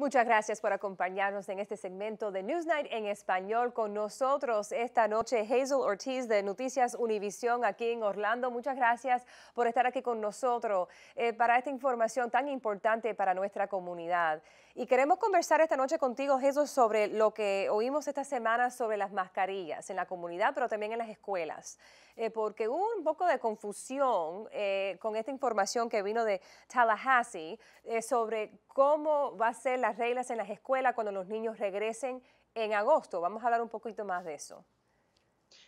Muchas gracias por acompañarnos en este segmento de Newsnight en español con nosotros esta noche. Hazel Ortiz de Noticias Univisión aquí en Orlando. Muchas gracias por estar aquí con nosotros eh, para esta información tan importante para nuestra comunidad. Y queremos conversar esta noche contigo, Hazel, sobre lo que oímos esta semana sobre las mascarillas en la comunidad, pero también en las escuelas. Eh, porque hubo un poco de confusión eh, con esta información que vino de Tallahassee sobre cómo va a ser la reglas en las escuelas cuando los niños regresen en agosto. Vamos a hablar un poquito más de eso.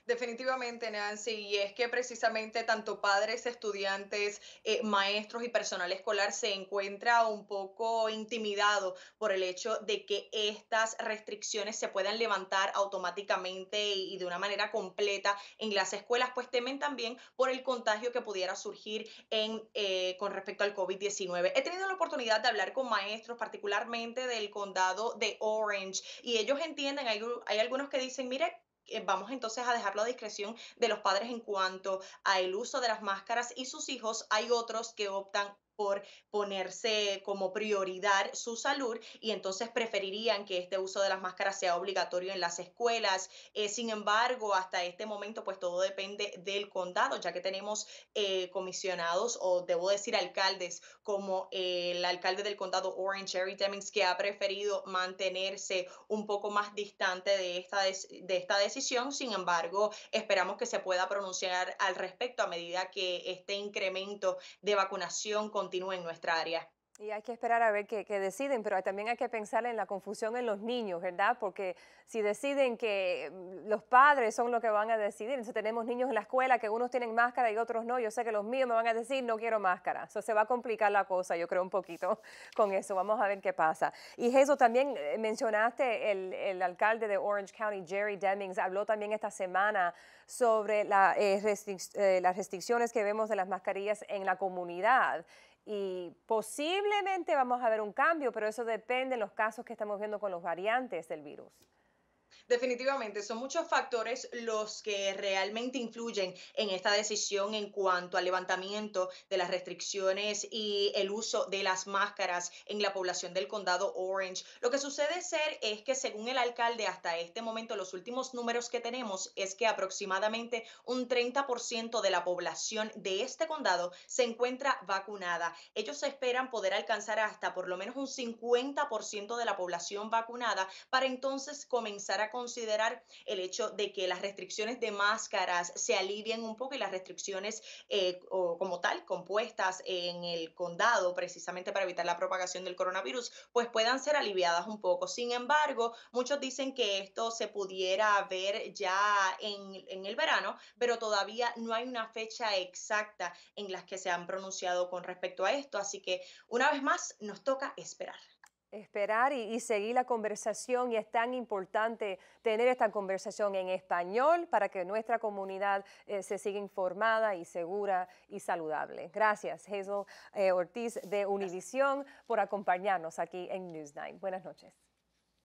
Definitivamente, Nancy, y es que precisamente tanto padres, estudiantes, eh, maestros y personal escolar se encuentra un poco intimidado por el hecho de que estas restricciones se puedan levantar automáticamente y de una manera completa en las escuelas, pues temen también por el contagio que pudiera surgir en, eh, con respecto al COVID-19. He tenido la oportunidad de hablar con maestros, particularmente del condado de Orange, y ellos entienden, hay, hay algunos que dicen, mire, eh, vamos entonces a dejarlo a discreción de los padres en cuanto al uso de las máscaras y sus hijos. Hay otros que optan ponerse como prioridad su salud y entonces preferirían que este uso de las máscaras sea obligatorio en las escuelas. Eh, sin embargo, hasta este momento, pues todo depende del condado, ya que tenemos eh, comisionados o debo decir alcaldes como el alcalde del condado Orange, Jerry Demings, que ha preferido mantenerse un poco más distante de esta, de esta decisión. Sin embargo, esperamos que se pueda pronunciar al respecto a medida que este incremento de vacunación con en nuestra área. Y hay que esperar a ver qué, deciden, pero también hay que pensar en la confusión en los niños, ¿verdad? Porque si deciden que mm, los padres son los que van a decidir, entonces tenemos niños en la escuela que unos tienen máscara y otros no, yo sé que los míos me van a decir no quiero máscara, eso se va a complicar la cosa, yo creo un poquito con eso, vamos a ver qué pasa. Y Jesús, también eh, mencionaste el, alcalde de Orange County, Jerry Demings, habló también esta semana sobre eh, eh, las restricciones que vemos de las mascarillas en la comunidad y posiblemente vamos a ver un cambio, pero eso depende de los casos que estamos viendo con los variantes del virus. Definitivamente, son muchos factores los que realmente influyen en esta decisión en cuanto al levantamiento de las restricciones y el uso de las máscaras en la población del condado Orange. Lo que sucede ser es que según el alcalde hasta este momento los últimos números que tenemos es que aproximadamente un 30% de la población de este condado se encuentra vacunada. Ellos esperan poder alcanzar hasta por lo menos un 50% de la población vacunada para entonces comenzar a considerar el hecho de que las restricciones de máscaras se alivien un poco y las restricciones eh, como tal compuestas en el condado precisamente para evitar la propagación del coronavirus, pues puedan ser aliviadas un poco. Sin embargo, muchos dicen que esto se pudiera ver ya en, en el verano, pero todavía no hay una fecha exacta en las que se han pronunciado con respecto a esto. Así que una vez más, nos toca esperar esperar y, seguir la conversación y es tan importante tener esta conversación en español para que nuestra comunidad eh, se siga informada y segura y saludable. Gracias, Hazel eh, Ortiz de Univisión, por acompañarnos aquí en News Newsnight. Buenas noches.